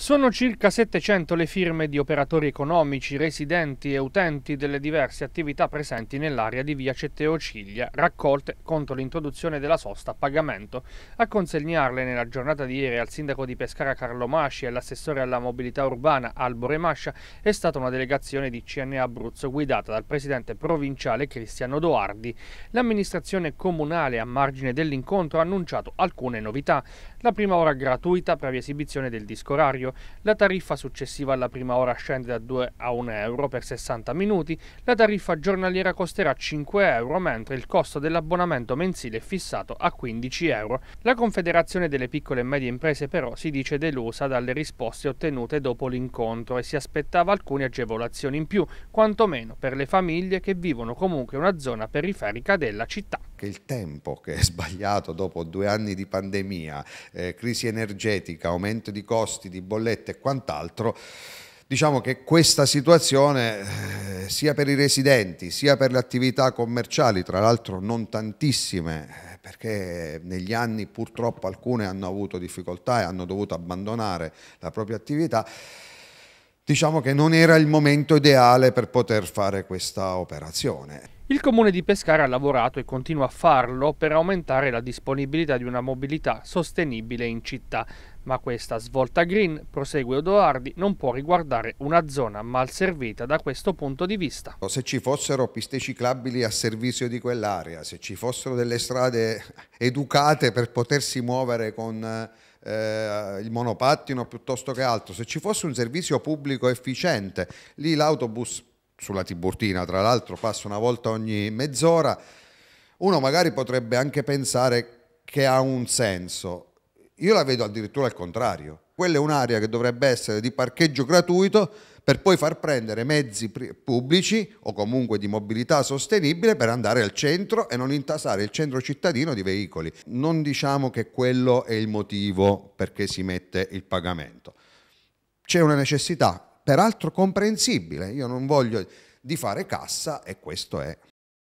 Sono circa 700 le firme di operatori economici, residenti e utenti delle diverse attività presenti nell'area di via Cetteo Ciglia, raccolte contro l'introduzione della sosta a pagamento. A consegnarle nella giornata di ieri al sindaco di Pescara Carlo Masci e all'assessore alla mobilità urbana Albore Mascia è stata una delegazione di CN Abruzzo guidata dal presidente provinciale Cristiano Doardi. L'amministrazione comunale a margine dell'incontro ha annunciato alcune novità. La prima ora gratuita previa esibizione del discorario orario. La tariffa successiva alla prima ora scende da 2 a 1 euro per 60 minuti, la tariffa giornaliera costerà 5 euro, mentre il costo dell'abbonamento mensile è fissato a 15 euro. La Confederazione delle piccole e medie imprese però si dice delusa dalle risposte ottenute dopo l'incontro e si aspettava alcune agevolazioni in più, quantomeno per le famiglie che vivono comunque una zona periferica della città che il tempo che è sbagliato dopo due anni di pandemia, eh, crisi energetica, aumento di costi, di bollette e quant'altro, diciamo che questa situazione eh, sia per i residenti sia per le attività commerciali, tra l'altro non tantissime, eh, perché negli anni purtroppo alcune hanno avuto difficoltà e hanno dovuto abbandonare la propria attività, diciamo che non era il momento ideale per poter fare questa operazione. Il comune di Pescara ha lavorato e continua a farlo per aumentare la disponibilità di una mobilità sostenibile in città, ma questa svolta green, prosegue Odoardi, non può riguardare una zona mal servita da questo punto di vista. Se ci fossero piste ciclabili a servizio di quell'area, se ci fossero delle strade educate per potersi muovere con eh, eh, il monopattino piuttosto che altro, se ci fosse un servizio pubblico efficiente, lì l'autobus sulla Tiburtina tra l'altro passa una volta ogni mezz'ora, uno magari potrebbe anche pensare che ha un senso. Io la vedo addirittura al contrario quella è un'area che dovrebbe essere di parcheggio gratuito per poi far prendere mezzi pubblici o comunque di mobilità sostenibile per andare al centro e non intasare il centro cittadino di veicoli. Non diciamo che quello è il motivo perché si mette il pagamento. C'è una necessità, peraltro comprensibile, io non voglio di fare cassa e questo è